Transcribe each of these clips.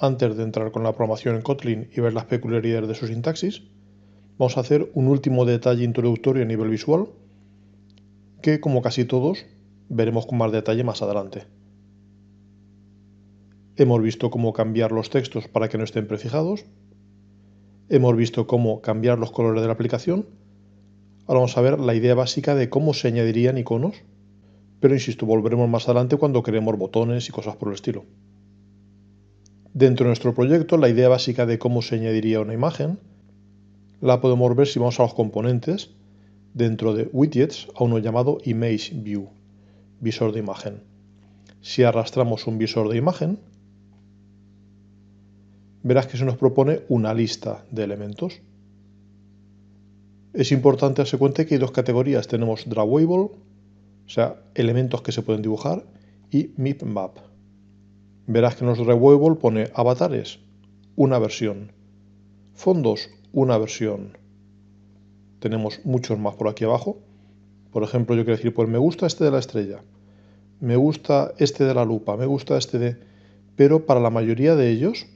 Antes de entrar con la programación en Kotlin y ver las peculiaridades de su sintaxis, vamos a hacer un último detalle introductorio a nivel visual, que como casi todos, veremos con más detalle más adelante. Hemos visto cómo cambiar los textos para que no estén prefijados. Hemos visto cómo cambiar los colores de la aplicación. Ahora vamos a ver la idea básica de cómo se añadirían iconos. Pero insisto, volveremos más adelante cuando queremos botones y cosas por el estilo. Dentro de nuestro proyecto, la idea básica de cómo se añadiría una imagen la podemos ver si vamos a los componentes dentro de widgets a uno llamado Image View, visor de imagen. Si arrastramos un visor de imagen, verás que se nos propone una lista de elementos. Es importante darse cuenta que hay dos categorías. Tenemos drawable, o sea, elementos que se pueden dibujar, y mipmap, Verás que nos los pone avatares, una versión. Fondos, una versión. Tenemos muchos más por aquí abajo. Por ejemplo, yo quiero decir, pues me gusta este de la estrella, me gusta este de la lupa, me gusta este de... Pero para la mayoría de ellos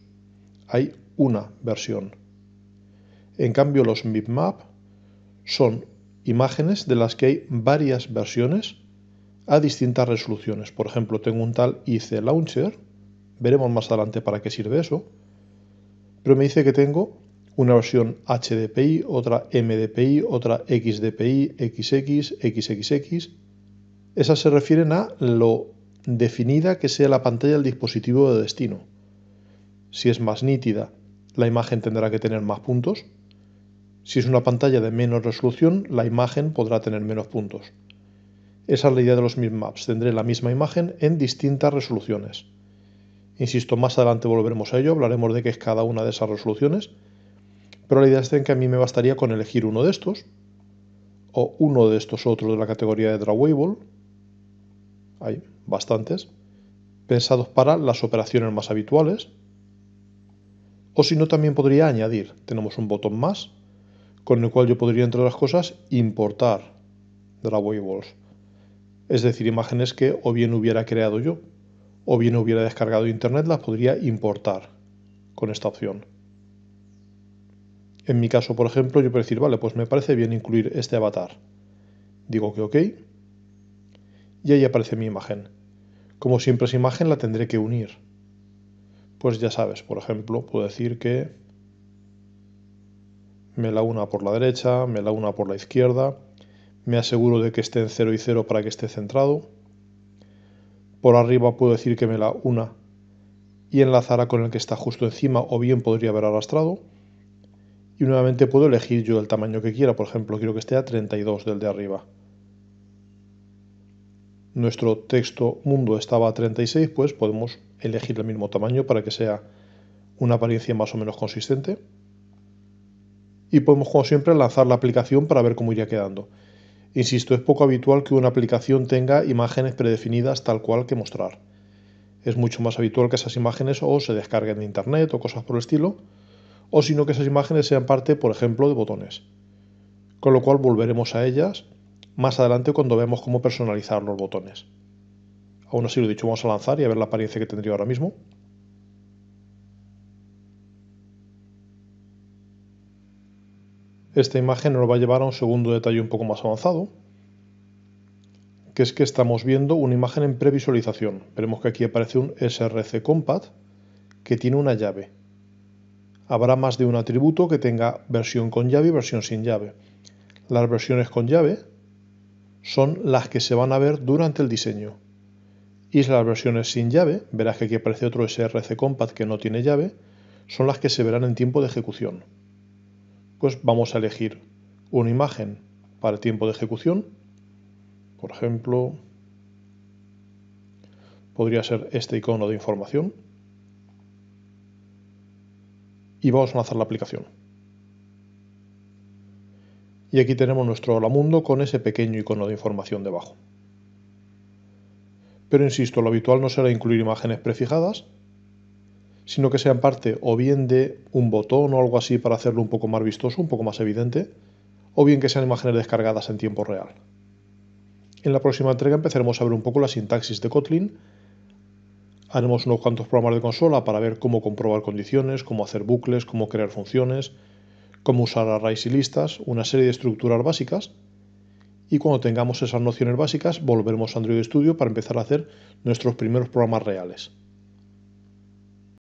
hay una versión. En cambio, los mipmap son imágenes de las que hay varias versiones a distintas resoluciones. Por ejemplo, tengo un tal IC Launcher, Veremos más adelante para qué sirve eso. Pero me dice que tengo una versión HDPI, otra MDPI, otra XDPI, XX, XXX. Esas se refieren a lo definida que sea la pantalla del dispositivo de destino. Si es más nítida, la imagen tendrá que tener más puntos. Si es una pantalla de menos resolución, la imagen podrá tener menos puntos. Esa es la idea de los maps. Tendré la misma imagen en distintas resoluciones. Insisto, más adelante volveremos a ello, hablaremos de qué es cada una de esas resoluciones, pero la idea es que a mí me bastaría con elegir uno de estos, o uno de estos otros de la categoría de drawable, hay bastantes, pensados para las operaciones más habituales, o si no también podría añadir, tenemos un botón más, con el cual yo podría, entre otras cosas, importar drawables, es decir, imágenes que o bien hubiera creado yo, o bien hubiera descargado internet las podría importar con esta opción. En mi caso, por ejemplo, yo puedo decir, vale, pues me parece bien incluir este avatar. Digo que ok. Y ahí aparece mi imagen. Como siempre es imagen, la tendré que unir. Pues ya sabes, por ejemplo, puedo decir que me la una por la derecha, me la una por la izquierda, me aseguro de que esté en 0 y 0 para que esté centrado. Por arriba puedo decir que me la una y enlazará con el que está justo encima o bien podría haber arrastrado. Y nuevamente puedo elegir yo el tamaño que quiera, por ejemplo quiero que esté a 32 del de arriba. Nuestro texto mundo estaba a 36, pues podemos elegir el mismo tamaño para que sea una apariencia más o menos consistente. Y podemos como siempre lanzar la aplicación para ver cómo iría quedando. Insisto, es poco habitual que una aplicación tenga imágenes predefinidas tal cual que mostrar. Es mucho más habitual que esas imágenes o se descarguen de internet o cosas por el estilo, o sino que esas imágenes sean parte, por ejemplo, de botones. Con lo cual volveremos a ellas más adelante cuando vemos cómo personalizar los botones. Aún así lo dicho, vamos a lanzar y a ver la apariencia que tendría ahora mismo. Esta imagen nos va a llevar a un segundo detalle un poco más avanzado, que es que estamos viendo una imagen en previsualización. Veremos que aquí aparece un src compact que tiene una llave. Habrá más de un atributo que tenga versión con llave y versión sin llave. Las versiones con llave son las que se van a ver durante el diseño. Y las versiones sin llave, verás que aquí aparece otro src compact que no tiene llave, son las que se verán en tiempo de ejecución pues vamos a elegir una imagen para el tiempo de ejecución. Por ejemplo, podría ser este icono de información. Y vamos a lanzar la aplicación. Y aquí tenemos nuestro hola mundo con ese pequeño icono de información debajo. Pero insisto, lo habitual no será incluir imágenes prefijadas, sino que sean parte o bien de un botón o algo así para hacerlo un poco más vistoso, un poco más evidente, o bien que sean imágenes descargadas en tiempo real. En la próxima entrega empezaremos a ver un poco la sintaxis de Kotlin, haremos unos cuantos programas de consola para ver cómo comprobar condiciones, cómo hacer bucles, cómo crear funciones, cómo usar arrays y listas, una serie de estructuras básicas, y cuando tengamos esas nociones básicas volveremos a Android Studio para empezar a hacer nuestros primeros programas reales.